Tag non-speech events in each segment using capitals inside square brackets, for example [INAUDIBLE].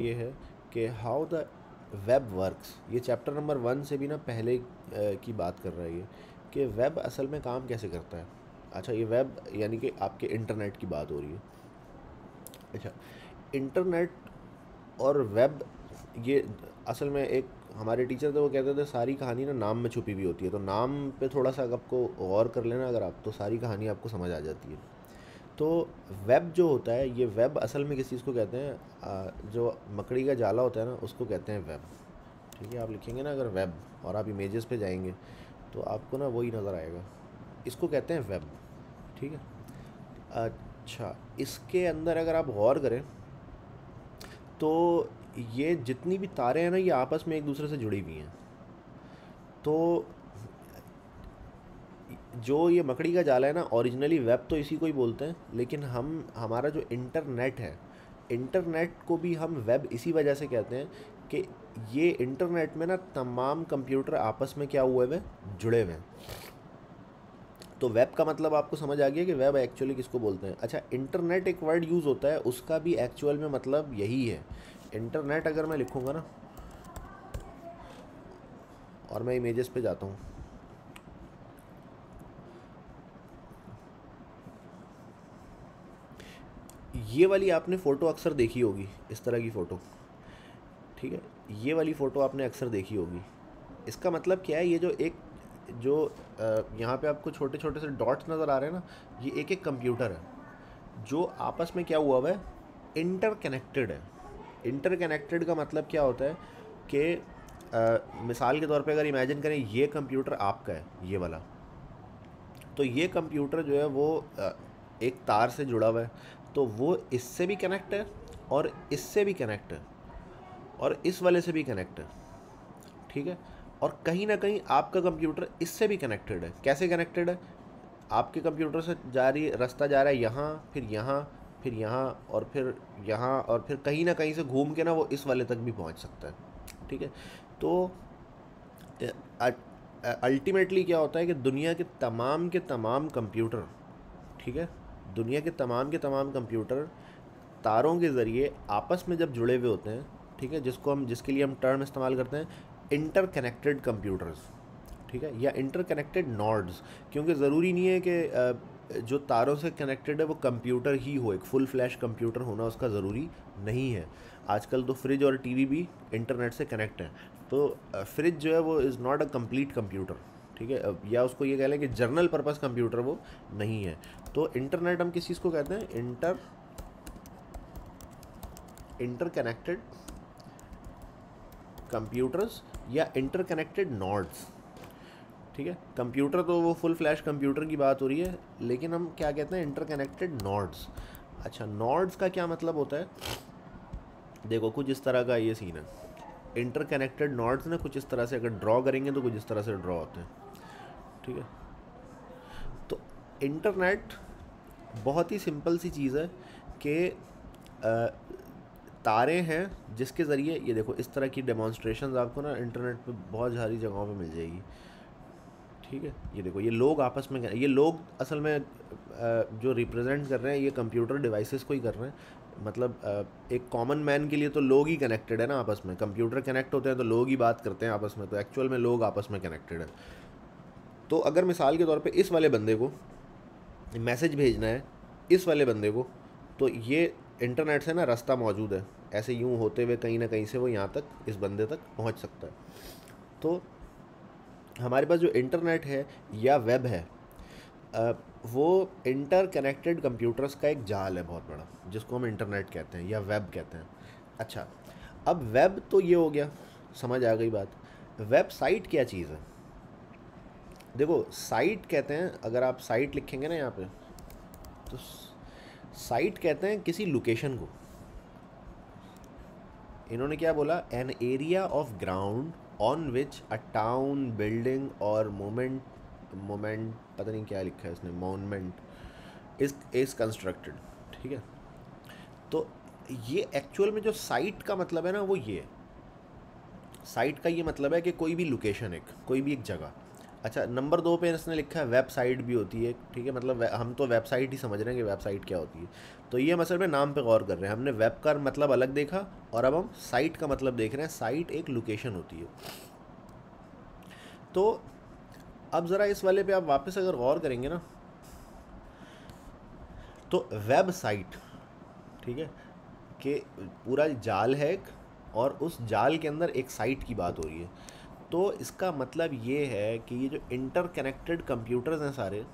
ये है कि हाउ द वेब वर्क्स ये चैप्टर नंबर वन से भी ना पहले की बात कर रहा है ये कि वेब असल में काम कैसे करता है अच्छा ये वेब यानी कि आपके इंटरनेट की बात हो रही है अच्छा इंटरनेट और वेब ये असल में एक हमारे टीचर थे तो वो कहते थे सारी कहानी ना नाम में छुपी हुई होती है तो नाम पे थोड़ा सा आपको गौर कर लेना अगर आप तो सारी कहानी आपको समझ आ जाती है तो वेब जो होता है ये वेब असल में किस चीज़ को कहते हैं जो मकड़ी का जाला होता है ना उसको कहते हैं वेब ठीक है आप लिखेंगे ना अगर वेब और आप इमेजेस पे जाएंगे तो आपको ना वही नज़र आएगा इसको कहते हैं वेब ठीक है अच्छा इसके अंदर अगर आप गौर करें तो ये जितनी भी तारे हैं ना ये आपस में एक दूसरे से जुड़ी हुई हैं तो जो ये मकड़ी का जाल है ना ओरिजिनली वेब तो इसी को ही बोलते हैं लेकिन हम हमारा जो इंटरनेट है इंटरनेट को भी हम वेब इसी वजह से कहते हैं कि ये इंटरनेट में ना तमाम कंप्यूटर आपस में क्या हुए हुए जुड़े हुए हैं तो वेब का मतलब आपको समझ आ गया कि वेब एक्चुअली किसको बोलते हैं अच्छा इंटरनेट एक वर्ड यूज़ होता है उसका भी एक्चुअल में मतलब यही है इंटरनेट अगर मैं लिखूँगा ना और मैं इमेजेस पे जाता हूँ ये वाली आपने फ़ोटो अक्सर देखी होगी इस तरह की फ़ोटो ठीक है ये वाली फ़ोटो आपने अक्सर देखी होगी इसका मतलब क्या है ये जो एक जो यहाँ पे आपको छोटे छोटे से डॉट्स नज़र आ रहे हैं ना ये एक एक कंप्यूटर है जो आपस में क्या हुआ हुआ है इंटरकनेक्टेड है इंटरकनेक्टेड का मतलब क्या होता है कि मिसाल के तौर पे अगर इमेजिन करें ये कंप्यूटर आपका है ये वाला तो ये कंप्यूटर जो है वो एक तार से जुड़ा हुआ है तो वो इससे भी कनेक्ट है और इससे भी कनेक्ट है और इस वाले से भी कनेक्ट है ठीक है और कहीं ना कहीं आपका कंप्यूटर इससे भी कनेक्टेड है कैसे कनेक्टेड है आपके कंप्यूटर से जा रही रास्ता जा रहा है यहाँ फिर यहाँ फिर यहाँ और फिर यहाँ और फिर कहीं ना कहीं से घूम के ना वो इस वाले तक भी पहुँच सकता है ठीक है तो अल्टीमेटली क्या होता है कि दुनिया के तमाम के तमाम कंप्यूटर ठीक है दुनिया के तमाम के तमाम कंप्यूटर तारों के ज़रिए आपस में जब जुड़े हुए होते हैं ठीक है जिसको हम जिसके लिए हम टर्म इस्तेमाल करते हैं इंटरकनेक्टेड कंप्यूटर्स ठीक है या इंटरकनेक्टेड नॉड्स क्योंकि ज़रूरी नहीं है कि जो तारों से कनेक्टेड है वो कंप्यूटर ही हो एक फुल फ्लैश कंप्यूटर होना उसका ज़रूरी नहीं है आजकल तो फ्रिज और टीवी भी इंटरनेट से कनेक्ट है तो फ्रिज जो है वो is not a complete computer ठीक है या उसको ये कह लें कि जर्नल पर्पज़ कंप्यूटर वो नहीं है तो इंटरनेट हम किस चीज़ को कहते हैं इंटर इंटरकनेक्टेड कंप्यूटर्स या इंटरकनेक्टेड नोड्स ठीक है कंप्यूटर तो वो फुल फ्लैश कंप्यूटर की बात हो रही है लेकिन हम क्या कहते हैं इंटरकनेक्टेड नोड्स अच्छा नोड्स का क्या मतलब होता है देखो कुछ इस तरह का ये सीन है इंटरकनेक्टेड नोड्स ना कुछ इस तरह से अगर ड्रॉ करेंगे तो कुछ इस तरह से ड्रॉ होते हैं ठीक है तो इंटरनेट बहुत ही सिंपल सी चीज़ है कि तारे हैं जिसके ज़रिए ये देखो इस तरह की डेमोन्स्ट्रेशन आपको ना इंटरनेट पे बहुत सारी जगहों पे मिल जाएगी ठीक है ये देखो ये लोग आपस में ये लोग असल में जो रिप्रेजेंट कर रहे हैं ये कंप्यूटर डिवाइसेस को ही कर रहे हैं मतलब एक कॉमन मैन के लिए तो लोग ही कनेक्टेड है ना आपस में कंप्यूटर कनेक्ट होते हैं तो लोग ही बात करते हैं आपस में तो एक्चुअल में लोग आपस में कनेक्टेड हैं तो अगर मिसाल के तौर पे इस वाले बंदे को मैसेज भेजना है इस वाले बंदे को तो ये इंटरनेट से ना रास्ता मौजूद है ऐसे यूँ होते हुए कहीं ना कहीं से वो यहाँ तक इस बंदे तक पहुँच सकता है तो हमारे पास जो इंटरनेट है या वेब है वो इंटर कनेक्टेड कंप्यूटर्स का एक जाल है बहुत बड़ा जिसको हम इंटरनेट कहते हैं या वेब कहते हैं अच्छा अब वेब तो ये हो गया समझ आ गई बात वेबसाइट क्या चीज़ है देखो साइट कहते हैं अगर आप साइट लिखेंगे ना यहाँ पे तो साइट कहते हैं किसी लोकेशन को इन्होंने क्या बोला an area of ground on which a town building और मोमेंट मोमेंट पता नहीं क्या लिखा है इसने मोनमेंट इस इज कंस्ट्रक्टेड ठीक है तो ये एक्चुअल में जो साइट का मतलब है ना वो ये साइट का ये मतलब है कि कोई भी लोकेशन एक कोई भी एक जगह अच्छा नंबर दो पे इसने लिखा है वेबसाइट भी होती है ठीक है मतलब हम तो वेबसाइट ही समझ रहे हैं कि वेबसाइट क्या होती है तो ये हम असल में नाम पे गौर कर रहे हैं हमने वेब का मतलब अलग देखा और अब हम साइट का मतलब देख रहे हैं साइट एक लोकेशन होती है तो अब ज़रा इस वाले पे आप वापस अगर गौर करेंगे ना तो वेबसाइट ठीक है कि पूरा जाल है और उस जाल के अंदर एक साइट की बात हो रही है तो इसका मतलब ये है कि ये जो इंटर कनेक्टेड कंप्यूटर्स हैं सारे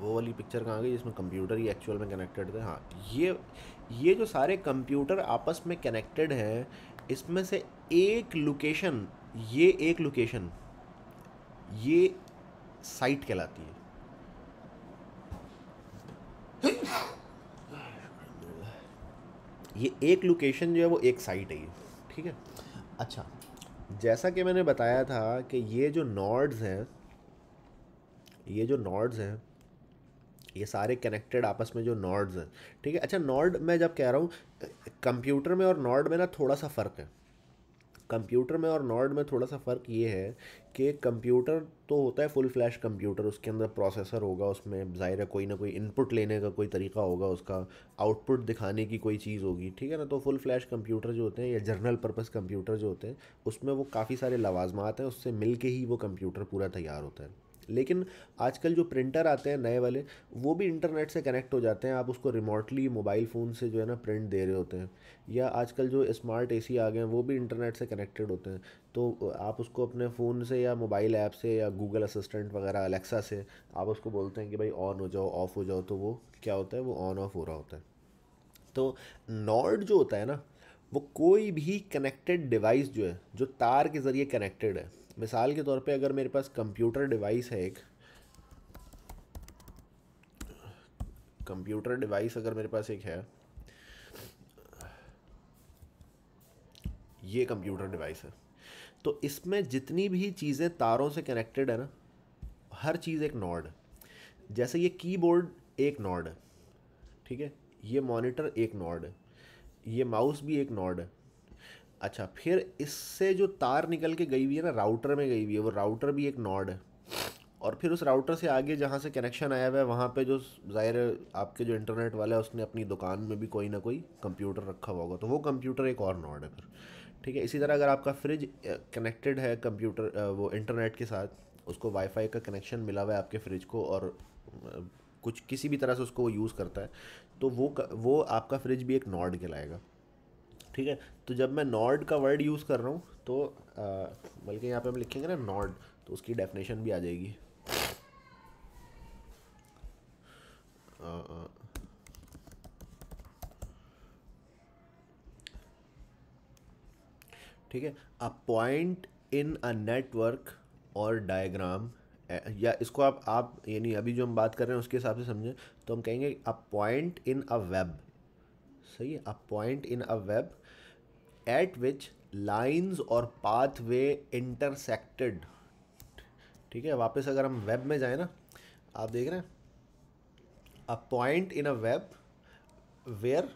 वो वाली पिक्चर कहाँ गई जिसमें कंप्यूटर ही एक्चुअल में कनेक्टेड थे हाँ ये ये जो सारे कंप्यूटर आपस में कनेक्टेड हैं इसमें से एक लोकेशन ये एक लोकेशन ये साइट कहलाती है ये एक लोकेशन जो है वो एक साइट है ये ठीक है अच्छा जैसा कि मैंने बताया था कि ये जो नॉड्स हैं ये जो नॉड्स हैं ये सारे कनेक्टेड आपस में जो नॉड्स हैं ठीक है अच्छा नॉड मैं जब कह रहा हूँ कंप्यूटर में और नॉड में ना थोड़ा सा फ़र्क है कंप्यूटर में और नॉर्ड में थोड़ा सा फ़र्क ये है कि कंप्यूटर तो होता है फुल फ्लैश कंप्यूटर उसके अंदर प्रोसेसर होगा उसमें ज़ाहिर है कोई ना कोई इनपुट लेने का कोई तरीका होगा उसका आउटपुट दिखाने की कोई चीज़ होगी ठीक है ना तो फुल फ्लैश कंप्यूटर जो होते हैं या जर्नल पर्पस कंप्यूटर जो होते हैं उसमें वो काफ़ी सारे लवाजमात हैं उससे मिल के ही वो कंप्यूटर पूरा तैयार होता है लेकिन आजकल जो प्रिंटर आते हैं नए वाले वो भी इंटरनेट से कनेक्ट हो जाते हैं आप उसको रिमोटली मोबाइल फ़ोन से जो है ना प्रिंट दे रहे होते हैं या आजकल जो स्मार्ट एसी आ गए हैं वो भी इंटरनेट से कनेक्टेड होते हैं तो आप उसको अपने फ़ोन से या मोबाइल ऐप से या गूगल असिस्टेंट वगैरह अलेक्सा से आप उसको बोलते हैं कि भाई ऑन हो जाओ ऑफ़ हो जाओ तो वो क्या होता है वो ऑन ऑफ हो रहा होता है तो नॉर्ड जो होता है ना वो कोई भी कनेक्टेड डिवाइस जो है जो तार के ज़रिए कनेक्टेड है मिसाल के तौर पे अगर मेरे पास कंप्यूटर डिवाइस है एक कंप्यूटर डिवाइस अगर मेरे पास एक है ये कंप्यूटर डिवाइस है तो इसमें जितनी भी चीज़ें तारों से कनेक्टेड है ना हर चीज़ एक नॉड जैसे ये कीबोर्ड एक नॉड है ठीक है ये मॉनिटर एक नॉड है ये माउस भी एक नॉड है अच्छा फिर इससे जो तार निकल के गई हुई है ना राउटर में गई हुई है वो राउटर भी एक नॉड है और फिर उस राउटर से आगे जहाँ से कनेक्शन आया हुआ है वहाँ पे जो ज़ाहिर आपके जो इंटरनेट वाला है उसने अपनी दुकान में भी कोई ना कोई कंप्यूटर रखा हुआ होगा तो वो कंप्यूटर एक और नॉड है फिर ठीक है इसी तरह अगर आपका फ्रिज कनेक्टेड है कंप्यूटर वो इंटरनेट के साथ उसको वाईफाई का कनेक्शन मिला हुआ है आपके फ्रिज को और कुछ किसी भी तरह से उसको वो यूज़ करता है तो वो वो आपका फ्रिज भी एक नॉड कहलाएगा ठीक है तो जब मैं नॉर्ड का वर्ड यूज़ कर रहा हूँ तो बल्कि यहाँ पे हम लिखेंगे ना नॉर्ड तो उसकी डेफिनेशन भी आ जाएगी ठीक है a point in a network और डायग्राम या इसको आप आप यानी अभी जो हम बात कर रहे हैं उसके हिसाब से समझें तो हम कहेंगे अ पॉइंट इन अ वेब सही है a point in a web at which lines और पाथवे इंटरसेक्टेड ठीक है वापस अगर हम वेब में जाए ना आप देख रहे हैं a point in a web where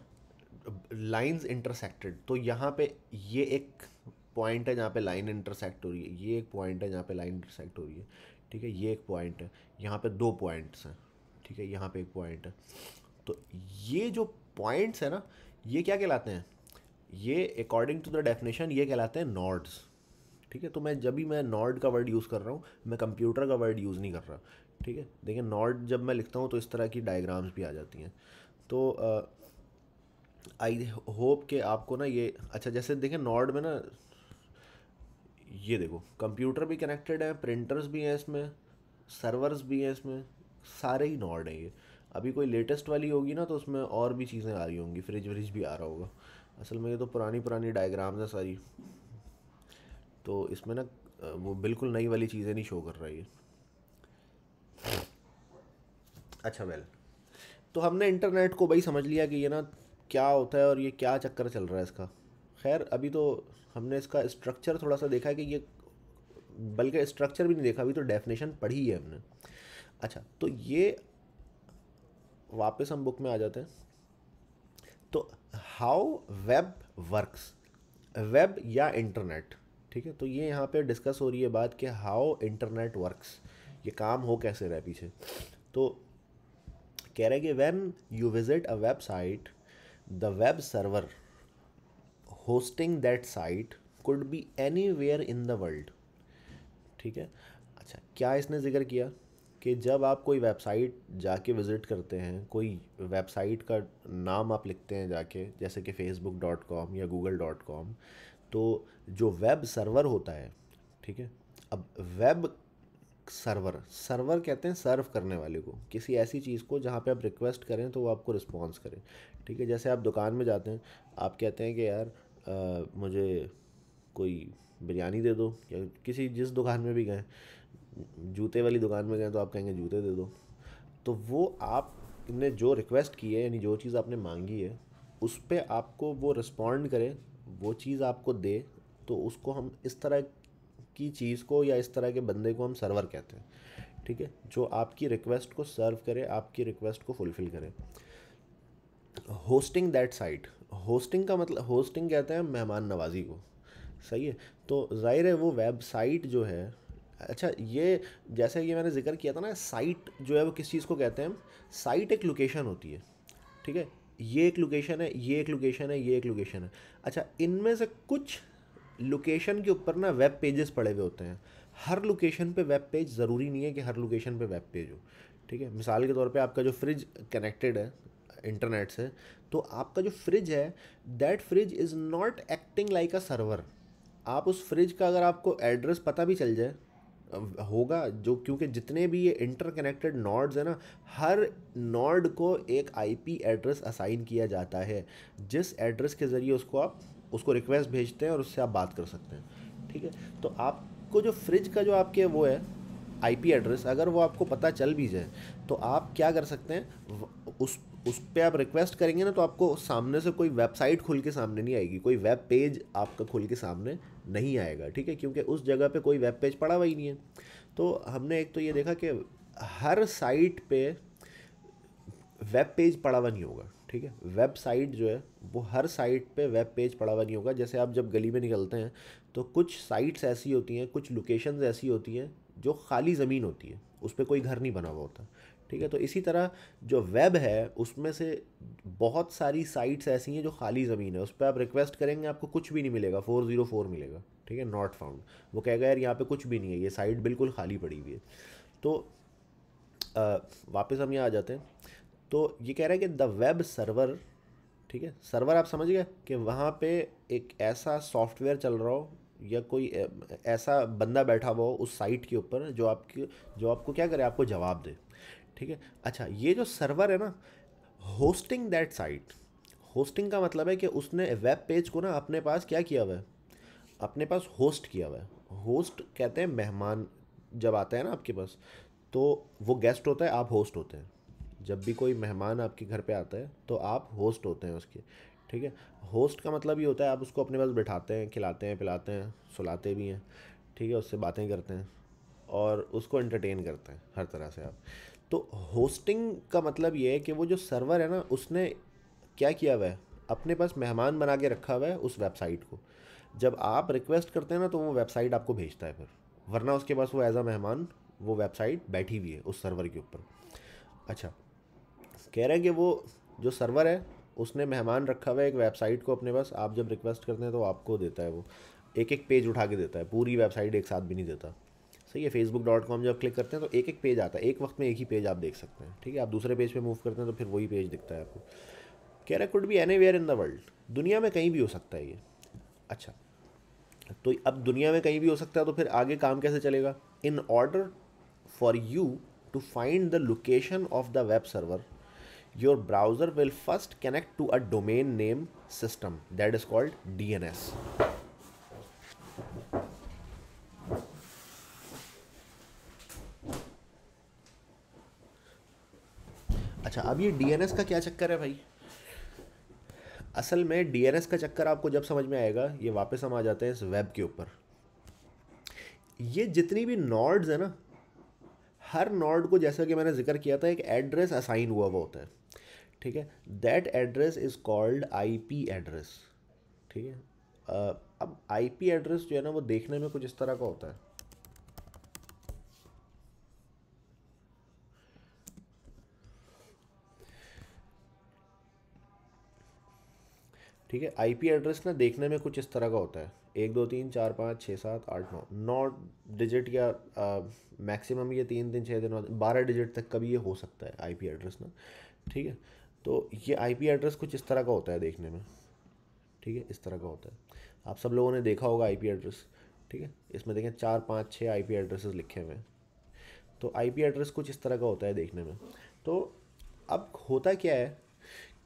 lines intersected तो यहाँ पे ये एक पॉइंट है जहाँ पे लाइन इंटरसेक्ट हो रही है ये एक पॉइंट है जहाँ पे लाइन इंटरसेक्ट हो रही है ठीक है ये एक पॉइंट है यहाँ पे दो पॉइंट्स हैं ठीक है यहाँ पे एक पॉइंट है तो ये जो पॉइंट्स है ना ये क्या कहलाते हैं ये अकॉर्डिंग टू द डेफिनेशन ये कहलाते हैं नॉड्स ठीक है तो मैं जब भी मैं नॉड का वर्ड यूज़ कर रहा हूँ मैं कंप्यूटर का वर्ड यूज़ नहीं कर रहा ठीक है देखिए नॉड जब मैं लिखता हूँ तो इस तरह की डायग्राम्स भी आ जाती हैं तो आई होप कि आपको ना ये अच्छा जैसे देखें नॉड में ना ये देखो कंप्यूटर भी कनेक्टेड है प्रिंटर्स भी हैं इसमें सर्वर्स भी हैं इसमें सारे ही नॉड हैं ये अभी कोई लेटेस्ट वाली होगी ना तो उसमें और भी चीज़ें आ रही होंगी फ्रिज व्रिज भी आ रहा होगा असल में ये तो पुरानी पुरानी डायग्राम्स है सारी तो इसमें ना वो बिल्कुल नई वाली चीज़ें नहीं शो कर रही है अच्छा वेल तो हमने इंटरनेट को भाई समझ लिया कि ये ना क्या होता है और ये क्या चक्कर चल रहा है इसका खैर अभी तो हमने इसका स्ट्रक्चर थोड़ा सा देखा है कि ये बल्कि स्ट्रक्चर भी नहीं देखा अभी तो डेफिनेशन पढ़ी है हमने अच्छा तो ये वापस हम बुक में आ जाते हैं तो हाउ वेब वर्क्स वेब या इंटरनेट ठीक है तो ये यहाँ पे डिस्कस हो रही है बात कि हाउ इंटरनेट वर्क्स ये काम हो कैसे रहा है पीछे तो कह रहे कि when you visit a website the web server hosting that site could be anywhere in the world ठीक है अच्छा क्या इसने जिक्र किया कि जब आप कोई वेबसाइट जाके विज़िट करते हैं कोई वेबसाइट का नाम आप लिखते हैं जाके जैसे कि फेसबुक डॉट कॉम या गूगल डॉट कॉम तो जो वेब सर्वर होता है ठीक है अब वेब सर्वर सर्वर कहते हैं सर्व करने वाले को किसी ऐसी चीज़ को जहाँ पे आप रिक्वेस्ट करें तो वो आपको रिस्पॉन्स करें ठीक है जैसे आप दुकान में जाते हैं आप कहते हैं कि यार आ, मुझे कोई बिरयानी दे दो या किसी जिस दुकान में भी गए जूते वाली दुकान में गए तो आप कहेंगे जूते दे दो तो वो आपने जो रिक्वेस्ट की है यानी जो चीज़ आपने मांगी है उस पर आपको वो रिस्पॉन्ड करे वो चीज़ आपको दे तो उसको हम इस तरह की चीज़ को या इस तरह के बंदे को हम सर्वर कहते हैं ठीक है जो आपकी रिक्वेस्ट को सर्व करे आपकी रिक्वेस्ट को फुलफ़िल करे होस्टिंग दैट साइट होस्टिंग का मतलब होस्टिंग कहते हैं मेहमान नवाजी को सही है तो ज़ाहिर है वो वेबसाइट जो है अच्छा ये जैसे कि मैंने जिक्र किया था ना साइट जो है वो किस चीज़ को कहते हैं साइट एक लोकेशन होती है ठीक है ये एक लोकेशन है ये एक लोकेशन है ये एक लोकेशन है अच्छा इनमें से कुछ लोकेशन के ऊपर ना वेब पेजेस पड़े हुए होते हैं हर लोकेशन पे वेब पेज ज़रूरी नहीं है कि हर लोकेशन पे वेब पेज हो ठीक है मिसाल के तौर पे आपका जो फ्रिज कनेक्टेड है इंटरनेट से तो आपका जो फ्रिज है that fridge is not acting like a server आप उस फ्रिज का अगर आपको एड्रेस पता भी चल जाए होगा जो क्योंकि जितने भी ये इंटर कनेक्टेड नॉड्स हैं ना हर नॉड को एक आईपी एड्रेस असाइन किया जाता है जिस एड्रेस के ज़रिए उसको आप उसको रिक्वेस्ट भेजते हैं और उससे आप बात कर सकते हैं ठीक है तो आपको जो फ्रिज का जो आपके वो है आईपी एड्रेस अगर वो आपको पता चल भी जाए तो आप क्या कर सकते हैं उस उस पर आप रिक्वेस्ट करेंगे ना तो आपको सामने से कोई वेबसाइट खुल के सामने नहीं आएगी कोई वेब पेज आपका खुल के सामने नहीं आएगा ठीक है क्योंकि उस जगह पे कोई वेब पेज पड़ा हुआ ही नहीं है तो हमने एक तो ये देखा कि हर साइट पे वेब पेज पड़ा हुआ नहीं होगा ठीक है वेबसाइट जो है वो हर साइट पे वेब पेज पड़ा हुआ नहीं होगा जैसे आप जब गली में निकलते हैं तो कुछ साइट्स ऐसी होती हैं कुछ लोकेशंस ऐसी होती हैं जो खाली ज़मीन होती है उस पर कोई घर नहीं बना हुआ होता ठीक है तो इसी तरह जो वेब है उसमें से बहुत सारी साइट्स ऐसी हैं जो खाली ज़मीन है उस पर आप रिक्वेस्ट करेंगे आपको कुछ भी नहीं मिलेगा फोर ज़ीरो फोर मिलेगा ठीक है नॉट फाउंड वो कहेगा यार यहाँ पे कुछ भी नहीं है ये साइट बिल्कुल खाली पड़ी हुई है तो आ, वापस हम यहाँ आ जाते हैं तो ये कह रहे हैं कि द वेब सर्वर ठीक है सर्वर आप समझ गए कि वहाँ पे एक ऐसा सॉफ्टवेयर चल रहा हो या कोई ऐसा बंदा बैठा हुआ हो उस साइट के ऊपर जो आपकी जो आपको क्या करे आपको जवाब दे ठीक है अच्छा ये जो सर्वर है ना होस्टिंग दैट साइट होस्टिंग का मतलब है कि उसने वेब पेज को ना अपने पास क्या किया हुआ है अपने पास होस्ट किया हुआ है होस्ट कहते हैं मेहमान जब आते हैं ना आपके पास तो वो गेस्ट होता है आप होस्ट होते हैं जब भी कोई मेहमान आपके घर पे आता है तो आप होस्ट होते हैं उसके ठीक है होस्ट का मतलब ये होता है आप उसको अपने पास बिठाते हैं खिलाते हैं पिलाते हैं सुलाते भी हैं ठीक है उससे बातें करते हैं और उसको एंटरटेन करते हैं हर तरह से आप तो होस्टिंग का मतलब ये है कि वो जो सर्वर है ना उसने क्या किया हुआ है अपने पास मेहमान बना के रखा हुआ है उस वेबसाइट को जब आप रिक्वेस्ट करते हैं ना तो वो वेबसाइट आपको भेजता है फिर वरना उसके पास वो एज अ मेहमान वो वेबसाइट बैठी हुई है उस सर्वर के ऊपर अच्छा कह रहे हैं कि वो जो सर्वर है उसने मेहमान रखा हुआ है एक वेबसाइट को अपने पास आप जब रिक्वेस्ट करते हैं तो आपको देता है वो एक एक पेज उठा के देता है पूरी वेबसाइट एक साथ भी नहीं देता सही है फेसबुक डॉट कॉम जब क्लिक करते हैं तो एक एक पेज आता है एक वक्त में एक ही पेज आप देख सकते हैं ठीक है आप दूसरे पेज पे मूव करते हैं तो फिर वही पेज दिखता है आपको कह रहा could be anywhere in the world दुनिया में कहीं भी हो सकता है ये अच्छा तो अब दुनिया में कहीं भी हो सकता है तो फिर आगे काम कैसे चलेगा in order for you to find the location of the web server your browser will first connect to a domain name system that is called D N S अच्छा अब ये डीएनएस का क्या चक्कर है भाई असल में डीएनएस का चक्कर आपको जब समझ में आएगा ये वापस हम आ जाते हैं इस वेब के ऊपर ये जितनी भी नॉड्स है ना हर नॉड को जैसा कि मैंने जिक्र किया था एक एड्रेस असाइन हुआ हुआ होता है ठीक है that address is called IP address ठीक है अब आईपी एड्रेस जो है ना वो देखने में कुछ इस तरह का होता है ठीक है आईपी एड्रेस ना देखने में कुछ इस तरह का होता है एक दो तीन चार पाँच छः सात आठ नौ नौ डिजिट या मैक्सिमम ये तीन दिन छः दिन बारह डिजिट तक कभी ये हो सकता है आईपी एड्रेस ना ठीक है तो ये आईपी एड्रेस कुछ इस तरह का होता है देखने में ठीक है इस तरह का होता है आप सब लोगों ने देखा होगा आई एड्रेस ठीक है इसमें देखें चार पाँच छः आई एड्रेसेस लिखे हुए हैं तो आई एड्रेस कुछ इस तरह का होता है देखने में तो अब होता क्या है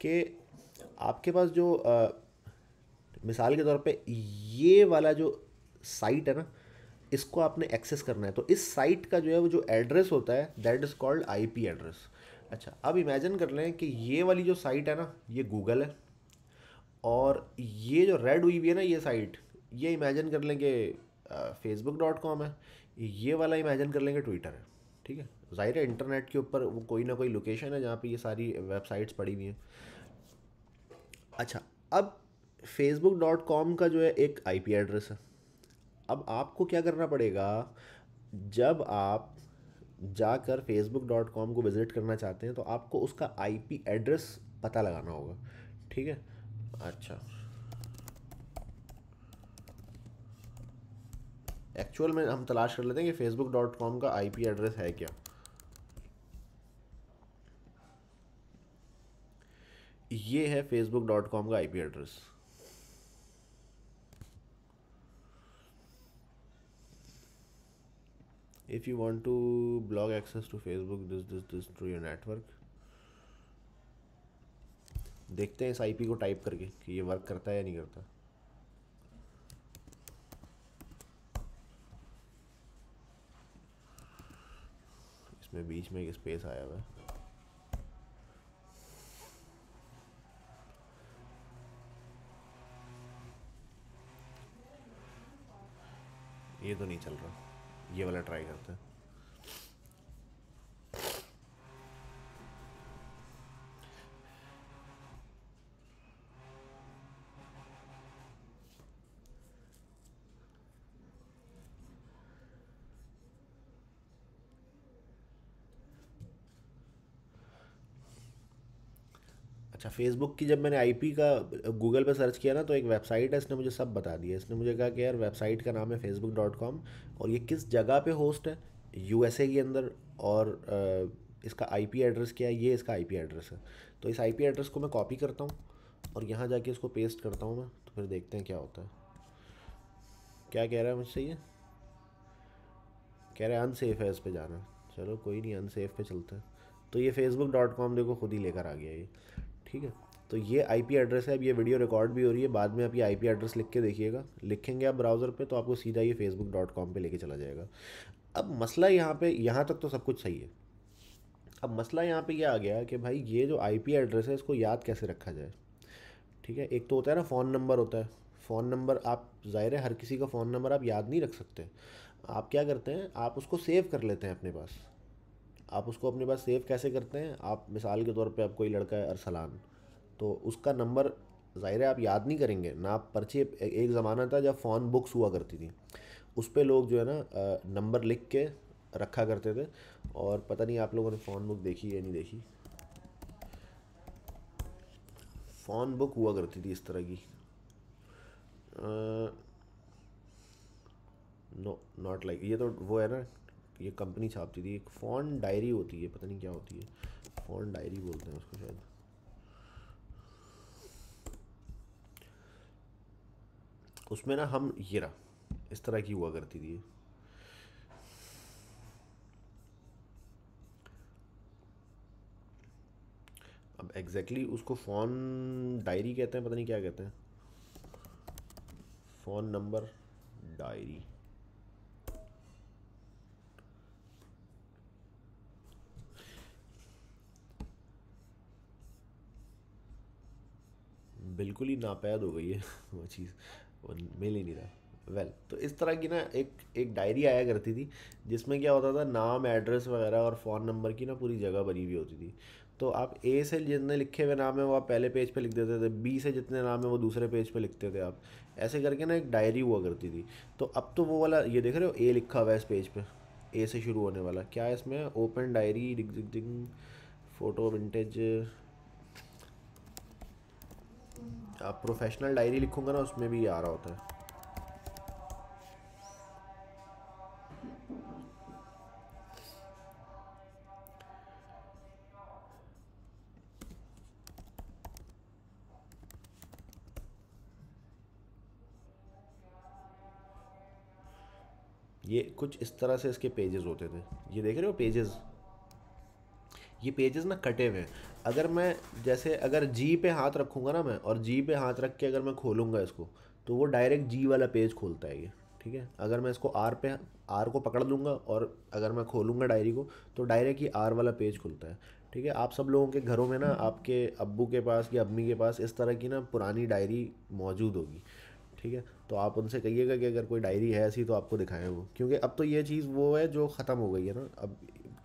कि आपके पास जो आ, मिसाल के तौर पे ये वाला जो साइट है ना इसको आपने एक्सेस करना है तो इस साइट का जो है वो जो एड्रेस होता है that is called IP address अच्छा अब इमेजिन कर लें कि ये वाली जो साइट है ना ये गूगल है और ये जो रेड हुई भी है ना ये साइट ये इमेजिन कर लें कि फेसबुक डॉट कॉम है ये वाला इमेजिन कर लेंगे ट्विटर है ठीक है ज़ाहिर है इंटरनेट के ऊपर वो कोई ना कोई लोकेशन है जहाँ पे ये सारी वेबसाइट्स पड़ी हुई हैं अच्छा अब फेसबुक डॉट कॉम का जो है एक आई पी एड्रेस है अब आपको क्या करना पड़ेगा जब आप जाकर फेसबुक डॉट कॉम को विज़िट करना चाहते हैं तो आपको उसका आई पी एड्रेस पता लगाना होगा ठीक है अच्छा एक्चुअल में हम तलाश कर लेते हैं कि फेसबुक डॉट कॉम का आई पी एड्रेस है क्या ये है फेसबुक डॉट कॉम का I address if you want to block access to Facebook this this this to your network देखते हैं इस आईपी को टाइप करके कि ये वर्क करता है या नहीं करता इसमें बीच में एक स्पेस आया हुआ है ये तो नहीं चल रहा ये वाला ट्राई करते हैं अच्छा फेसबुक की जब मैंने आईपी का गूगल पर सर्च किया ना तो एक वेबसाइट है इसने मुझे सब बता दिया इसने मुझे कहा कि यार वेबसाइट का नाम है फेसबुक डॉट कॉम और ये किस जगह पे होस्ट है ए के अंदर और इसका पी एड्रेस क्या है ये इसका पी एड्रेस है तो इस पी एड्रेस को मैं कॉपी करता हूँ और यहाँ जाके इसको पेस्ट करता हूँ मैं तो फिर देखते हैं क्या होता है क्या कह रहा है मुझसे ये कह रहा है अनसेफ़ है इस पर जाना चलो कोई नहीं अनसेफ़ पे चलता है तो ये फेसबुक डॉट कॉम देखो खुद ही लेकर आ गया ये ठीक है तो ये आईपी एड्रेस है अब ये वीडियो रिकॉर्ड भी हो रही है बाद में आप ये आईपी एड्रेस लिख के देखिएगा लिखेंगे आप ब्राउज़र पे तो आपको सीधा ये फेसबुक डॉट कॉम पर लेके चला जाएगा अब मसला यहाँ पे यहाँ तक तो सब कुछ सही है अब मसला यहाँ पे ये यह आ गया कि भाई ये जो आईपी एड्रेस है इसको याद कैसे रखा जाए ठीक है एक तो होता है ना फ़ोन नंबर होता है फ़ोन नंबर आप ज़ाहिर है हर किसी का फ़ोन नंबर आप याद नहीं रख सकते आप क्या करते हैं आप उसको सेव कर लेते हैं अपने पास आप उसको अपने पास सेव कैसे करते हैं आप मिसाल के तौर पे आप कोई लड़का है अरसलान तो उसका नंबर ज़ाहिर है आप याद नहीं करेंगे ना आप पर्ची एक ज़माना था जब फ़ोन बुक्स हुआ करती थी उस पर लोग जो है ना नंबर लिख के रखा करते थे और पता नहीं आप लोगों ने फ़ोन बुक देखी या नहीं देखी फ़ोन बुक हुआ करती थी इस तरह की नो नॉट लाइक ये तो वो है ना ये कंपनी छापती थी एक फोन डायरी होती है पता नहीं क्या होती है फोन डायरी बोलते हैं उसको शायद उसमें ना हम ये रहा इस तरह की हुआ करती थी अब एग्जैक्टली exactly उसको फ़ोन डायरी कहते हैं पता नहीं क्या कहते हैं फ़ोन नंबर डायरी बिल्कुल ही नापैद हो गई है [LAUGHS] वो चीज़ वो मिल ही नहीं रहा वेल well, तो इस तरह की ना एक एक डायरी आया करती थी जिसमें क्या होता था नाम एड्रेस वगैरह और फ़ोन नंबर की ना पूरी जगह भरी हुई होती थी तो आप ए से जितने लिखे हुए नाम है वो आप पहले पेज पे लिख देते थे बी से जितने नाम है वो दूसरे पेज पे लिखते थे आप ऐसे करके ना एक डायरी हुआ करती थी तो अब तो वो वाला ये देख रहे हो ए लिखा हुआ है इस पेज पे ए से शुरू होने वाला क्या है इसमें open diary dig dig photo vintage आप प्रोफेशनल डायरी लिखूंगा ना उसमें भी आ रहा होता है ये कुछ इस तरह से इसके पेजेस होते थे ये देख रहे हो पेजेस ये पेजेस ना कटे हुए हैं अगर मैं जैसे अगर जी पे हाथ रखूँगा ना मैं और जी पे हाथ रख के अगर मैं खोलूँगा इसको तो वो डायरेक्ट जी वाला पेज खोलता है ये ठीक है अगर मैं इसको आर पे आर को पकड़ लूँगा और अगर मैं खोलूँगा डायरी को तो डायरेक्ट ही आर वाला पेज खुलता है ठीक है आप सब लोगों के घरों में ना हम्म। आपके अब्बू के पास या अम्मी के पास इस तरह की ना पुरानी डायरी मौजूद होगी ठीक है तो आप उनसे कहिएगा कि अगर कोई डायरी है ऐसी तो आपको दिखाएं वो क्योंकि अब तो ये चीज़ वो है जो ख़त्म हो गई है ना अब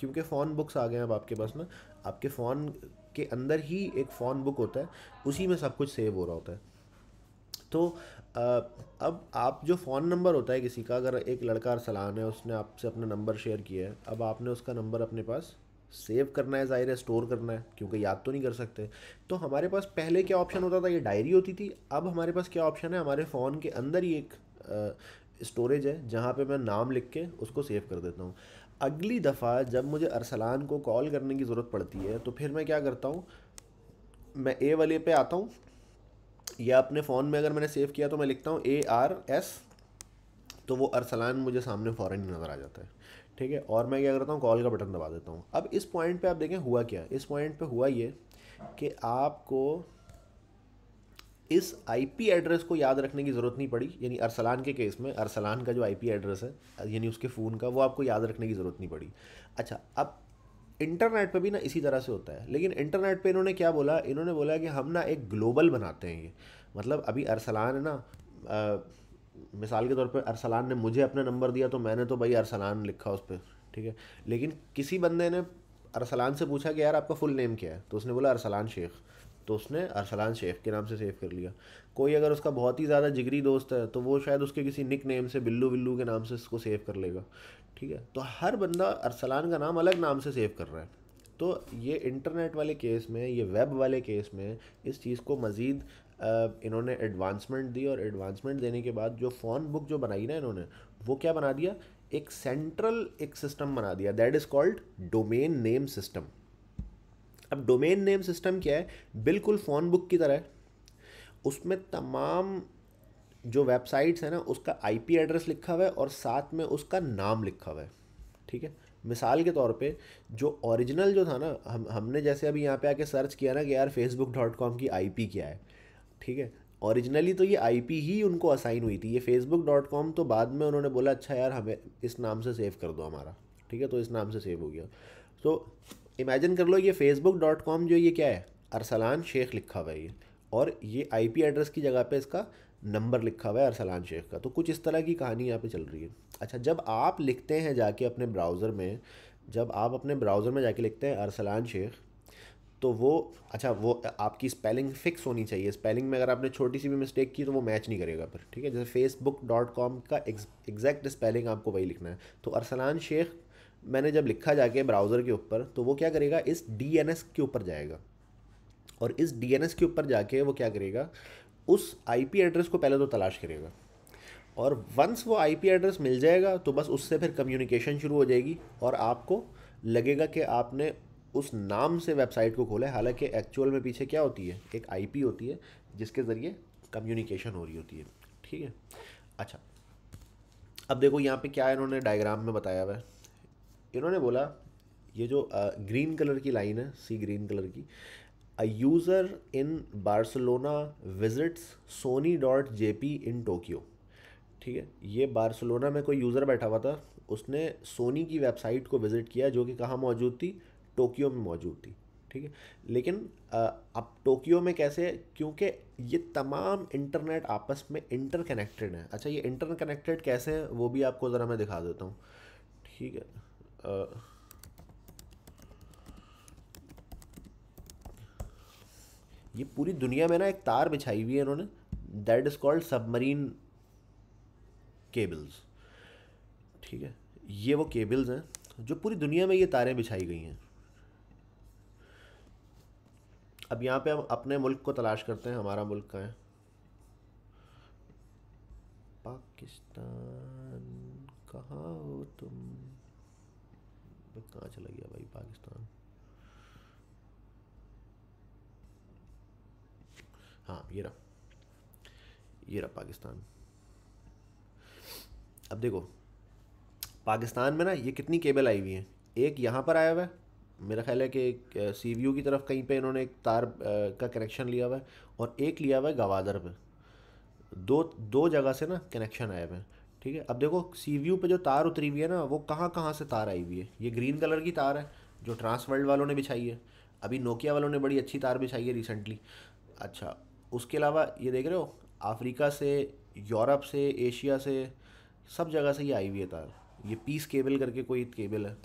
क्योंकि फ़ोन बुक्स आ गए हैं अब आपके पास ना आपके फ़ोन के अंदर ही एक फ़ोन बुक होता है उसी में सब कुछ सेव हो रहा होता है तो अब आप जो फ़ोन नंबर होता है किसी का अगर एक लड़का अरसलान है उसने आपसे अपना नंबर शेयर किया है अब आपने उसका नंबर अपने पास सेव करना है ज़ाहिर है स्टोर करना है क्योंकि याद तो नहीं कर सकते तो हमारे पास पहले क्या ऑप्शन होता था ये डायरी होती थी अब हमारे पास क्या ऑप्शन है हमारे फ़ोन के अंदर ही एक स्टोरेज है जहाँ पे मैं नाम लिख के उसको सेव कर देता हूँ अगली दफ़ा जब मुझे अरसलान को कॉल करने की ज़रूरत पड़ती है तो फिर मैं क्या करता हूँ मैं ए वाले पे आता हूँ या अपने फ़ोन में अगर मैंने सेव किया तो मैं लिखता हूँ ए आर एस तो वो अरसलान मुझे सामने फ़ौरन ही नज़र आ जाता है ठीक है और मैं क्या करता हूँ कॉल का बटन दबा देता हूँ अब इस पॉइंट पे आप देखें हुआ क्या इस पॉइंट पे हुआ ये कि आपको इस आईपी एड्रेस को याद रखने की ज़रूरत नहीं पड़ी यानी अरसलान के केस में अरसलान का जो आईपी एड्रेस है यानी उसके फ़ोन का वो आपको याद रखने की ज़रूरत नहीं पड़ी अच्छा अब इंटरनेट पे भी ना इसी तरह से होता है लेकिन इंटरनेट पे इन्होंने क्या बोला इन्होंने बोला कि हम ना एक ग्लोबल बनाते हैं ये मतलब अभी अरसलान है ना आ, मिसाल के तौर पर अरसलान ने मुझे अपना नंबर दिया तो मैंने तो भाई अरसलान लिखा उस पर ठीक है लेकिन किसी बंदे ने अरसलान से पूछा कि यार आपका फुल नेम क्या है तो उसने बोला अरसलान शेख तो उसने अरसलान शेफ़ के नाम से सेव कर लिया कोई अगर उसका बहुत ही ज़्यादा जिगरी दोस्त है तो वो शायद उसके किसी निक नेम से बिल्लू बिल्लू के नाम से उसको सेव कर लेगा ठीक है तो हर बंदा अरसलान का नाम अलग नाम से सेव कर रहा है तो ये इंटरनेट वाले केस में ये वेब वाले केस में इस चीज़ को मज़ीद इन्होंने एडवांसमेंट दी और एडवांसमेंट देने के बाद जो फ़ोन बुक जो बनाई ना इन्होंने वो क्या बना दिया एक सेंट्रल एक सिस्टम बना दिया that is called domain name system अब डोमेन नेम सिस्टम क्या है बिल्कुल फ़ोन बुक की तरह उसमें तमाम जो वेबसाइट्स हैं ना उसका आईपी एड्रेस लिखा हुआ है और साथ में उसका नाम लिखा हुआ है ठीक है मिसाल के तौर पे जो ओरिजिनल जो था ना हम हमने जैसे अभी यहाँ पे आके सर्च किया ना कि यार फेसबुक डॉट कॉम की आईपी क्या है ठीक है ओरिजिनली तो ये आईपी ही उनको असाइन हुई थी ये फेसबुक डॉट कॉम तो बाद में उन्होंने बोला अच्छा यार हमें इस नाम से सेव कर दो हमारा ठीक है तो इस नाम से सेव हो गया तो इमेजिन कर लो ये फेसबुक डॉट कॉम जो ये क्या है अरसलान शेख लिखा हुआ है ये और ये आईपी एड्रेस की जगह पे इसका नंबर लिखा हुआ है अरसलान शेख का तो कुछ इस तरह की कहानी यहाँ पे चल रही है अच्छा जब आप लिखते हैं जाके अपने ब्राउज़र में जब आप अपने ब्राउज़र में जाके लिखते हैं अरसलान शेख तो वो अच्छा वो आपकी स्पेलिंग फिक्स होनी चाहिए स्पेलिंग में अगर आपने छोटी सी भी मिस्टेक की तो वो मैच नहीं करेगा फिर ठीक है जैसे फेसबुक डॉट कॉम का एग्जैक्ट स्पेलिंग आपको वही लिखना है तो अरसलान शेख मैंने जब लिखा जाके ब्राउज़र के ऊपर तो वो क्या करेगा इस डी के ऊपर जाएगा और इस डी के ऊपर जाके वो क्या करेगा उस पी एड्रेस को पहले तो तलाश करेगा और वंस वो पी एड्रेस मिल जाएगा तो बस उससे फिर कम्युनिकेशन शुरू हो जाएगी और आपको लगेगा कि आपने उस नाम से वेबसाइट को खोला है हालांकि एक्चुअल में पीछे क्या होती है एक आईपी होती है जिसके ज़रिए कम्युनिकेशन हो रही होती है ठीक है अच्छा अब देखो यहाँ पे क्या है इन्होंने डायग्राम में बताया हुआ है इन्होंने बोला ये जो ग्रीन कलर की लाइन है सी ग्रीन कलर की a user in Barcelona visits Sony dot J P in Tokyo ठीक है ये बार्सलोना में कोई यूज़र बैठा हुआ था उसने सोनी की वेबसाइट को विज़िट किया जो कि कहाँ मौजूद थी टोक्यो में मौजूद थी ठीक है लेकिन अब टोक्यो में कैसे क्योंकि ये तमाम इंटरनेट आपस में इंटरकनेक्टेड है अच्छा ये इंटरकनेक्टेड कैसे हैं वो भी आपको ज़रा मैं दिखा देता हूँ ठीक है ये पूरी दुनिया में ना एक तार बिछाई हुई है इन्होंने that is called submarine cables ठीक है ये वो केबल्स हैं जो पूरी दुनिया में ये तारें बिछाई गई हैं अब यहाँ पे हम अपने मुल्क को तलाश करते हैं हमारा मुल्क कहाँ है पाकिस्तान कहाँ हो तुम पे कहाँ चला गया भाई पाकिस्तान हाँ ये रहा ये रहा पाकिस्तान अब देखो पाकिस्तान में ना ये कितनी केबल आई हुई हैं एक यहाँ पर आया हुआ है मेरा ख्याल है कि सी वी यू की तरफ कहीं पे इन्होंने एक तार का कनेक्शन लिया हुआ है और एक लिया हुआ है गवादर पे दो दो जगह से ना कनेक्शन आए हुए हैं ठीक है अब देखो सी व्यू पर जो तार उतरी हुई है ना वो कहाँ कहाँ से तार आई हुई है ये ग्रीन कलर की तार है जो ट्रांसवर्ल्ड वालों ने बिछाई है अभी नोकिया वालों ने बड़ी अच्छी तार बिछाई है रिसेंटली अच्छा उसके अलावा ये देख रहे हो अफ्रीका से यूरोप से एशिया से सब जगह से ये आई हुई है तार ये पीस केबल करके कोई केबल है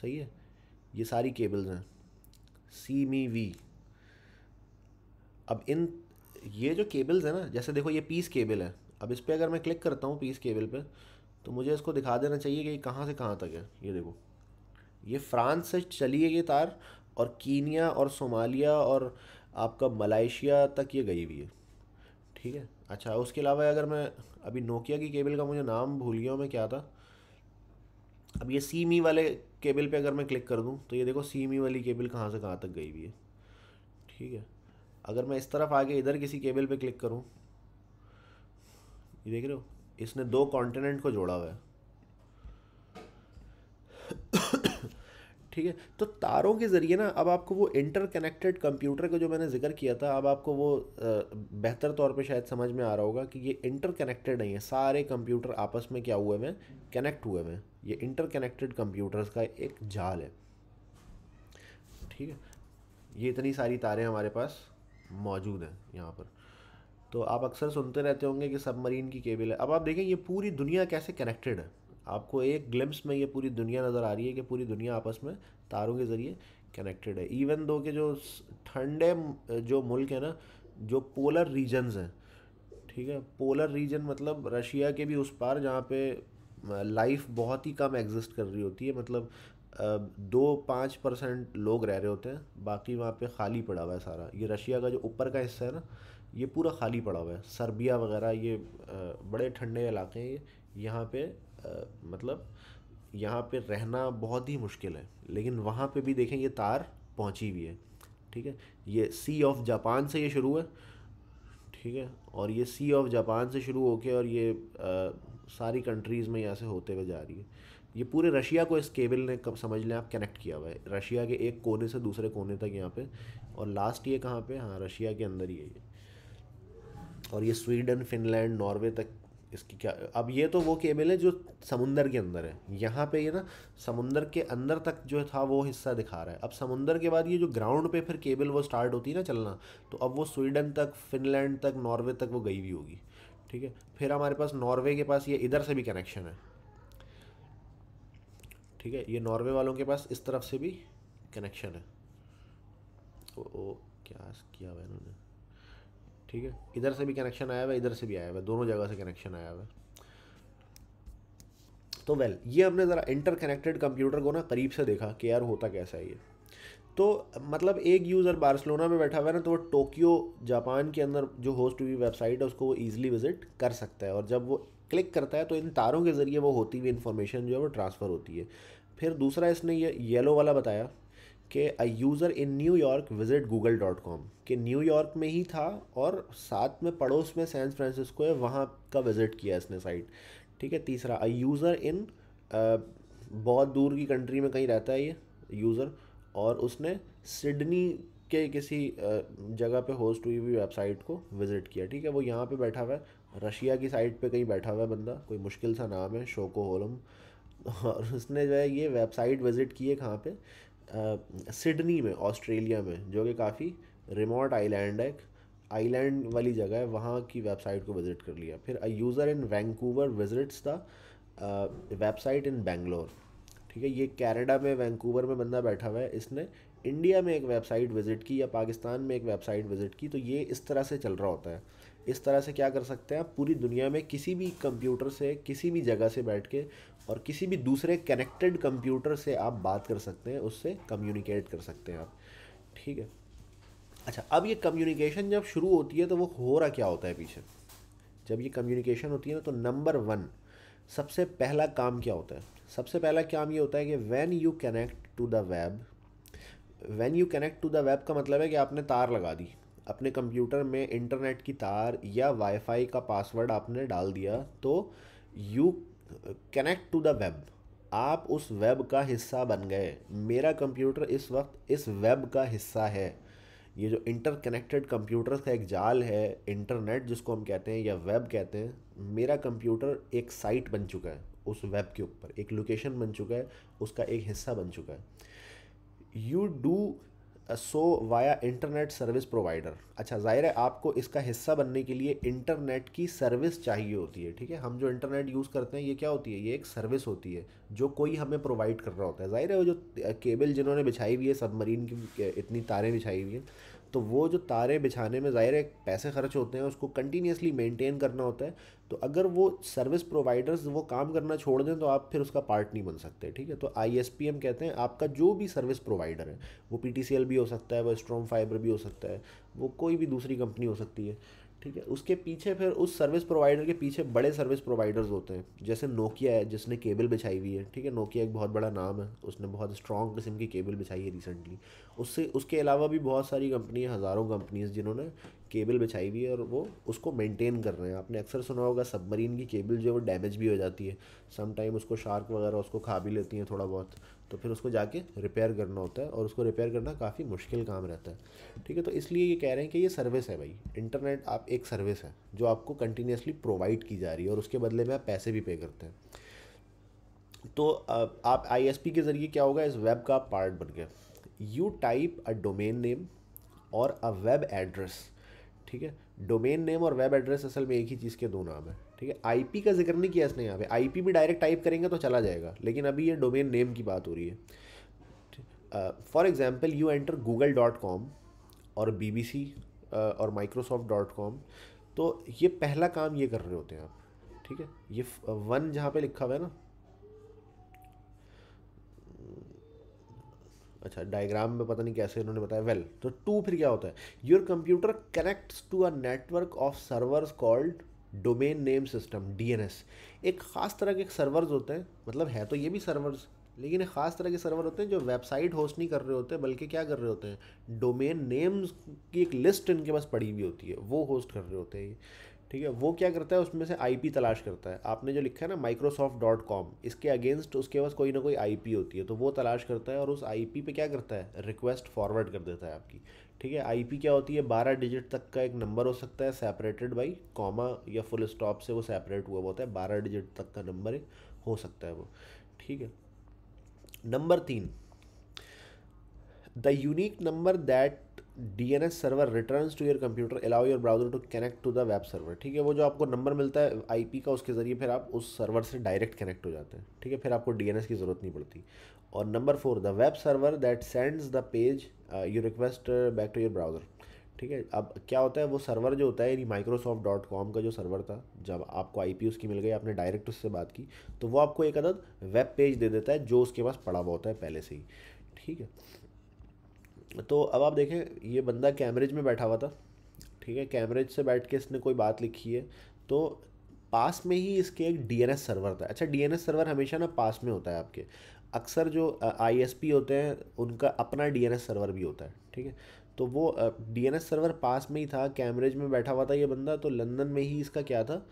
सही है ये सारी केबल्स हैं सी मी वी अब इन ये जो केबल्स है ना जैसे देखो ये पीस केबल है अब इस पर अगर मैं क्लिक करता हूँ पीस केबल पर तो मुझे इसको दिखा देना चाहिए कि कहाँ से कहाँ तक है ये देखो ये फ्रांस से चली है ये तार और कीनिया और सोमालिया और आपका मलाइशिया तक ये गई हुई है ठीक है अच्छा उसके अलावा अगर मैं अभी नोकिया की केबल का मुझे नाम भूल गया हूँ मैं क्या था अब ये सीमी e वाले केबल पे अगर मैं क्लिक कर दूँ तो ये देखो सीमी e वाली केबल कहाँ से कहाँ तक गई हुई है ठीक है अगर मैं इस तरफ आगे इधर किसी केबल पे क्लिक करूँ ये देख रहे हो इसने दो कॉन्टिनेंट को जोड़ा हुआ है ठीक है तो तारों के ज़रिए ना अब आपको वो इंटर कनेक्टेड कंप्यूटर का जो मैंने जिक्र किया था अब आपको वो बेहतर तौर पे शायद समझ में आ रहा होगा कि ये इंटर कनेक्टेड नहीं है सारे कंप्यूटर आपस में क्या हुए में कनेक्ट हुए में ये इंटर कनेक्टेड कंप्यूटर्स का एक जाल है ठीक है ये इतनी सारी तारें हमारे पास मौजूद हैं यहाँ पर तो आप अक्सर सुनते रहते होंगे कि सबमरीन की केबल है अब आप देखें ये पूरी दुनिया कैसे कनेक्टेड है आपको एक ग्लिम्स में ये पूरी दुनिया नज़र आ रही है कि पूरी दुनिया आपस में तारों के ज़रिए कनेक्टेड है इवन दो के जो ठंडे जो मुल्क है ना जो पोलर रीजन्स हैं ठीक है पोलर रीजन मतलब रशिया के भी उस पार जहाँ पे लाइफ बहुत ही कम एग्जिस्ट कर रही होती है मतलब दो पाँच परसेंट लोग रह रहे होते हैं बाकी वहाँ पे खाली पड़ा हुआ है सारा ये रशिया का जो ऊपर का हिस्सा है ना ये पूरा खाली पड़ा हुआ है सर्बिया वगैरह ये बड़े ठंडे इलाके हैं यहाँ पे मतलब यहाँ पे रहना बहुत ही मुश्किल है लेकिन वहाँ पे भी देखें ये तार पहुँची हुई है ठीक है ये सी ऑफ जापान से ये शुरू है ठीक है और ये सी ऑफ जापान से शुरू होके और ये आ, सारी कंट्रीज़ में यहाँ से होते हुए जा रही है ये पूरे रशिया को इस केबल ने कब समझ लें आप कनेक्ट किया हुआ है रशिया के एक कोने से दूसरे कोने तक यहाँ पे और लास्ट ये कहाँ पे हाँ रशिया के अंदर ही है ये और ये स्वीडन फिनलैंड नॉर्वे तक इसकी क्या अब ये तो वो केबल है जो समुंदर के अंदर है यहाँ पे ये ना समुंदर के अंदर तक जो था वो हिस्सा दिखा रहा है अब समुंदर के बाद ये जो ग्राउंड पे फिर केबल वो स्टार्ट होती है ना चलना तो अब वो स्वीडन तक फिनलैंड तक नॉर्वे तक वो गई भी होगी ठीक है फिर हमारे पास नॉर्वे के पास ये इधर से भी कनेक्शन है ठीक है ये नॉर्वे वालों के पास इस तरफ से भी कनेक्शन है ओ, ओ क्या किया हुआ इन्होंने ठीक है इधर से भी कनेक्शन आया हुआ है इधर से भी आया हुआ है दोनों जगह से कनेक्शन आया हुआ है तो वेल well, ये हमने ज़रा इंटर कनेक्टेड कंप्यूटर को ना करीब से देखा कि यार होता कैसा है ये तो मतलब एक यूज़र बार्सलोना में बैठा हुआ है ना तो वो टोक्यो जापान के अंदर जो होस्ट हुई वेबसाइट है उसको वो ईजिली विजिट कर सकता है और जब वो क्लिक करता है तो इन तारों के ज़रिए वो होती हुई इन्फॉर्मेशन जो है वो ट्रांसफ़र होती है फिर दूसरा इसने ये येलो वाला बताया कि a user in New York visit Google dot com कि न्यूयॉर्क में ही था और साथ में पड़ोस में सैन फ्रांसिस्को है वहाँ का विज़िट किया इसने साइट ठीक है तीसरा अ यूज़र इन बहुत दूर की कंट्री में कहीं रहता है ये यूज़र और उसने सिडनी के किसी जगह पे होस्ट हुई हुई वेबसाइट को विज़िट किया ठीक है वो यहाँ पे बैठा हुआ है रशिया की साइट पे कहीं बैठा हुआ है बंदा कोई मुश्किल सा नाम है शोको होलम और उसने जो है ये वेबसाइट विज़िट की है कहाँ पे सिडनी में ऑस्ट्रेलिया में जो कि काफ़ी रिमोट आइलैंड है आइलैंड वाली जगह है वहाँ की वेबसाइट को विज़िट कर लिया फिर a user in Vancouver visits the website in Bangalore ठीक है ये कैनेडा में वैंकूवर में बंदा बैठा हुआ है इसने इंडिया में एक वेबसाइट विज़िट की या पाकिस्तान में एक वेबसाइट विज़िट की तो ये इस तरह से चल रहा होता है इस तरह से क्या कर सकते हैं आप पूरी दुनिया में किसी भी कंप्यूटर से किसी भी जगह से बैठ के और किसी भी दूसरे कनेक्टेड कंप्यूटर से आप बात कर सकते हैं उससे कम्युनिकेट कर सकते हैं आप ठीक है अच्छा अब ये कम्युनिकेशन जब शुरू होती है तो वो हो रहा क्या होता है पीछे जब ये कम्युनिकेशन होती है ना तो नंबर वन सबसे पहला काम क्या होता है सबसे पहला काम ये होता है कि when you connect to the web when you connect to the web का मतलब है कि आपने तार लगा दी अपने कंप्यूटर में इंटरनेट की तार या वाईफाई का पासवर्ड आपने डाल दिया तो you connect to the web आप उस वेब का हिस्सा बन गए मेरा कंप्यूटर इस वक्त इस वेब का हिस्सा है ये जो इंटर कनेक्टेड कंप्यूटर का एक जाल है इंटरनेट जिसको हम कहते हैं या वेब कहते हैं मेरा कंप्यूटर एक साइट बन चुका है उस वेब के ऊपर एक लोकेशन बन चुका है उसका एक हिस्सा बन चुका है you do so via internet service provider अच्छा ज़ाहिर है आपको इसका हिस्सा बनने के लिए इंटरनेट की सर्विस चाहिए होती है ठीक है हम जो इंटरनेट यूज़ करते हैं ये क्या होती है ये एक सर्विस होती है जो कोई हमें प्रोवाइड कर रहा होता है ज़ाहिर है वो जो केबल जिन्होंने बिछाई हुई है सबमरीन की इतनी तारें बिछाई हुई हैं तो वो जो तारे बिछाने में ज़ाहिर है पैसे खर्च होते हैं उसको कंटिन्यूसली मेंटेन करना होता है तो अगर वो सर्विस प्रोवाइडर्स वो काम करना छोड़ दें तो आप फिर उसका पार्ट नहीं बन सकते ठीक है तो आई कहते हैं आपका जो भी सर्विस प्रोवाइडर है वो पी भी हो सकता है वो स्ट्रॉम फाइबर भी हो सकता है वो कोई भी दूसरी कंपनी हो सकती है ठीक है उसके पीछे फिर उस सर्विस प्रोवाइडर के पीछे बड़े सर्विस प्रोवाइडर्स होते हैं जैसे नोकिया है जिसने केबल बिछाई हुई है ठीक है नोकिया एक बहुत बड़ा नाम है उसने बहुत स्ट्रॉन्ग किस्म की केबल बिछाई है रिसेंटली उससे उसके अलावा भी बहुत सारी कंपनी हज़ारों कंपनीज जिन्होंने केबल बिछाई हुई है और वो उसको मेंटेन कर रहे हैं आपने अक्सर सुना होगा सबमरीन की केबल जो है वो डैमेज भी हो जाती है सम टाइम उसको शार्क वगैरह उसको खा भी लेती हैं थोड़ा बहुत तो फिर उसको जाके रिपेयर करना होता है और उसको रिपेयर करना काफ़ी मुश्किल काम रहता है ठीक है तो इसलिए ये कह रहे हैं कि ये सर्विस है भाई इंटरनेट आप एक सर्विस है जो आपको कंटिन्यूसली प्रोवाइड की जा रही है और उसके बदले में आप पैसे भी पे करते हैं तो आप आई के ज़रिए क्या होगा इस वेब का पार्ट बन गया you type a domain name और अ वेब एड्रेस ठीक है डोमेन नेम और वेब एड्रेस असल में एक ही चीज़ के दो नाम है ठीक है आईपी का जिक्र नहीं किया इसने यहाँ पे आईपी भी डायरेक्ट टाइप करेंगे तो चला जाएगा लेकिन अभी ये डोमेन नेम की बात हो रही है for example you enter Google dot com और बी बी सी और माइक्रोसॉफ्ट डॉट कॉम तो ये पहला काम ये कर रहे होते हैं आप ठीक है ये वन जहाँ पे लिखा हुआ है ना अच्छा डायग्राम में पता नहीं कैसे इन्होंने बताया वेल well, तो टू फिर क्या होता है your computer connects to a network of servers called domain name system DNS एक ख़ास तरह के सर्वर्स होते हैं मतलब है तो ये भी सर्वर्स लेकिन एक ख़ास तरह के सर्वर होते हैं जो वेबसाइट होस्ट नहीं कर रहे होते बल्कि क्या कर रहे होते हैं डोमेन नेम्स की एक लिस्ट इनके पास पड़ी हुई होती है वो होस्ट कर रहे होते हैं ठीक है वो क्या करता है उसमें से आईपी तलाश करता है आपने जो लिखा है ना माइक्रोसॉफ्ट डॉट कॉम इसके अगेंस्ट उसके पास कोई ना कोई आईपी होती है तो वो तलाश करता है और उस आईपी पे क्या करता है रिक्वेस्ट फॉरवर्ड कर देता है आपकी ठीक है आईपी क्या होती है बारह डिजिट तक का एक नंबर हो सकता है सेपरेटेड बाई कॉमा या फुल स्टॉप से वो सेपरेट हुआ होता है बारह डिजिट तक का नंबर हो सकता है वो ठीक है नंबर तीन the unique number that DNS server returns to your computer, allow your browser to connect to the web server ठीक है वो जो आपको नंबर मिलता है पी का उसके ज़रिए फिर आप उस सर्वर से डायरेक्ट कनेक्ट हो जाते हैं ठीक है फिर आपको DNS की ज़रूरत नहीं पड़ती और number four the web server that sends the page you request back to your browser ठीक है अब क्या होता है वो सर्वर जो होता है यानी माइक्रोसॉफ्ट डॉट कॉम का जो सर्वर था जब आपको आई पी उसकी मिल गई आपने डायरेक्ट उससे बात की तो वो आपको एक अदद वेब पेज दे देता है जो उसके पास पड़ा हुआ होता है पहले से ही ठीक है तो अब आप देखें ये बंदा कैमरेज में बैठा हुआ था ठीक है कैमरेज से बैठ के इसने कोई बात लिखी है तो पास में ही इसके एक डीएनएस सर्वर था अच्छा डीएनएस सर्वर हमेशा ना पास में होता है आपके अक्सर जो आईएसपी होते हैं उनका अपना डीएनएस सर्वर भी होता है ठीक है तो वो डीएनएस सर्वर पास में ही था कैमरेज में बैठा हुआ था ये बंदा तो लंदन में ही इसका क्या था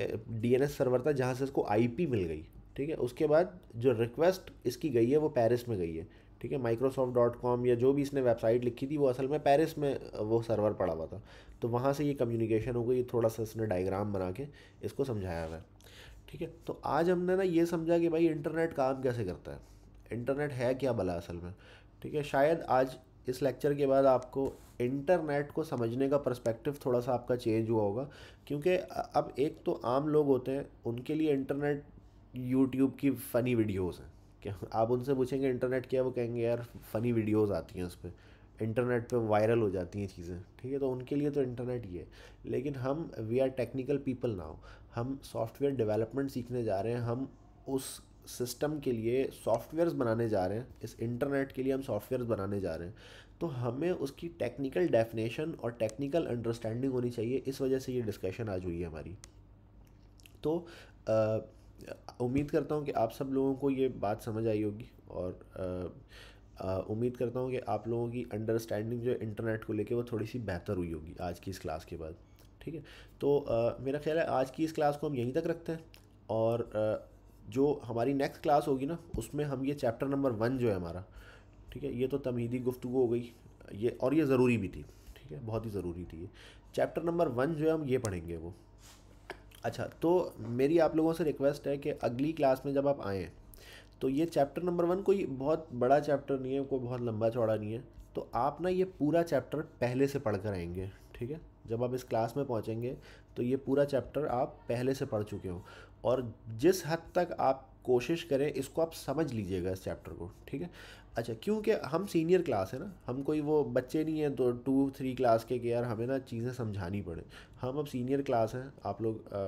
डीएनएस सर्वर था जहाँ से इसको आईपी मिल गई ठीक है उसके बाद जो रिक्वेस्ट इसकी गई है वो पेरिस में गई है ठीक है माइक्रोसॉफ्ट डॉट कॉम या जो भी इसने वेबसाइट लिखी थी वो असल में पेरिस में वो सर्वर पड़ा हुआ था तो वहाँ से ये कम्युनिकेशन हो गई थोड़ा सा इसने डायग्राम बना के इसको समझाया हुआ ठीक है तो आज हमने ना ये समझा कि भाई इंटरनेट काम कैसे करता है इंटरनेट है क्या भला असल में ठीक है शायद आज इस लेक्चर के बाद आपको इंटरनेट को समझने का पर्सपेक्टिव थोड़ा सा आपका चेंज हुआ होगा क्योंकि अब एक तो आम लोग होते हैं उनके लिए इंटरनेट यूट्यूब की फ़नी वीडियोज़ हैं क्या आप उनसे पूछेंगे इंटरनेट क्या है वो कहेंगे यार फ़नी वीडियोस आती हैं उस पर इंटरनेट पे वायरल हो जाती हैं चीज़ें ठीक है तो उनके लिए तो इंटरनेट ही है लेकिन हम we are technical people now हम सॉफ्टवेयर डेवलपमेंट सीखने जा रहे हैं हम उस सिस्टम के लिए सॉफ्टवेयर्स बनाने जा रहे हैं इस इंटरनेट के लिए हम सॉफ्टवेयर्स बनाने जा रहे हैं तो हमें उसकी टेक्निकल डेफिनेशन और टेक्निकल अंडरस्टैंडिंग होनी चाहिए इस वजह से ये डिस्कशन आज हुई है हमारी तो आ, उम्मीद करता हूँ कि आप सब लोगों को ये बात समझ आई होगी और उम्मीद करता हूँ कि आप लोगों की अंडरस्टैंडिंग जो इंटरनेट को लेके वो थोड़ी सी बेहतर हुई होगी आज की इस क्लास के बाद ठीक है तो आ, मेरा ख्याल है आज की इस क्लास को हम यहीं तक रखते हैं और आ, जो हमारी नेक्स्ट क्लास होगी ना उसमें हम ये चैप्टर नंबर वन जो है हमारा ठीक है ये तो तमीदी गुफ्तु हो गई ये और ये ज़रूरी भी थी ठीक है बहुत ही ज़रूरी थी ये चैप्टर नंबर वन जो है हम ये पढ़ेंगे वो अच्छा तो मेरी आप लोगों से रिक्वेस्ट है कि अगली क्लास में जब आप आएँ तो ये चैप्टर नंबर वन कोई बहुत बड़ा चैप्टर नहीं है कोई बहुत लंबा चौड़ा नहीं है तो आप ना ये पूरा चैप्टर पहले से पढ़ कर आएंगे ठीक है जब आप इस क्लास में पहुंचेंगे तो ये पूरा चैप्टर आप पहले से पढ़ चुके हो और जिस हद तक आप कोशिश करें इसको आप समझ लीजिएगा इस चैप्टर को ठीक है अच्छा क्योंकि हम सीनियर क्लास है ना हम कोई वो बच्चे नहीं हैं तो टू थ्री क्लास के कि यार हमें ना चीज़ें समझानी पड़े हम अब सीनियर क्लास हैं आप लोग आ,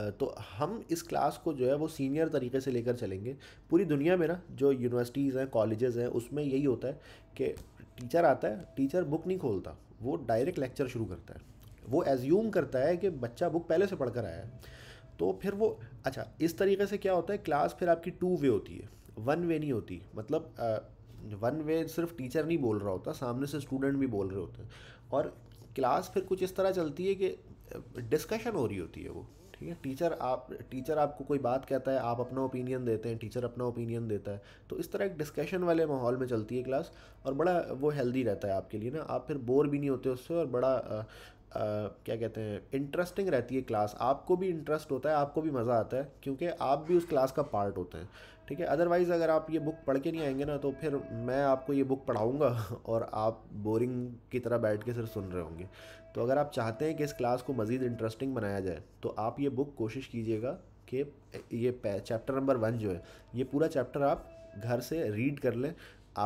आ, तो हम इस क्लास को जो है वो सीनियर तरीके से लेकर चलेंगे पूरी दुनिया में ना जो यूनिवर्सिटीज़ हैं कॉलेजेस हैं उसमें यही होता है कि टीचर आता है टीचर बुक नहीं खोलता वो डायरेक्ट लेक्चर शुरू करता है वो एज्यूम करता है कि बच्चा बुक पहले से पढ़ कर आया है तो फिर वो अच्छा इस तरीके से क्या होता है क्लास फिर आपकी टू वे होती है वन वे नहीं होती मतलब वन वे सिर्फ टीचर नहीं बोल रहा होता सामने से स्टूडेंट भी बोल रहे होते हैं और क्लास फिर कुछ इस तरह चलती है कि डिस्कशन हो रही होती है वो ठीक है टीचर आप टीचर आपको कोई बात कहता है आप अपना ओपिनियन देते हैं टीचर अपना ओपिनियन देता है तो इस तरह एक डिस्कशन वाले माहौल में चलती है क्लास और बड़ा वो हेल्दी रहता है आपके लिए ना आप फिर बोर भी नहीं होते उससे और बड़ा आ, आ, क्या कहते हैं इंटरेस्टिंग रहती है क्लास आपको भी इंटरेस्ट होता है आपको भी मज़ा आता है क्योंकि आप भी उस क्लास का पार्ट होते हैं ठीक है अदरवाइज़ अगर आप ये बुक पढ़ के नहीं आएंगे ना तो फिर मैं आपको ये बुक पढ़ाऊँगा [LAUGHS] और आप बोरिंग की तरह बैठ के सिर्फ सुन रहे होंगे तो अगर आप चाहते हैं कि इस क्लास को मज़ीद इंटरेस्टिंग बनाया जाए तो आप ये बुक कोशिश कीजिएगा कि ये चैप्टर नंबर वन जो है ये पूरा चैप्टर आप घर से रीड कर लें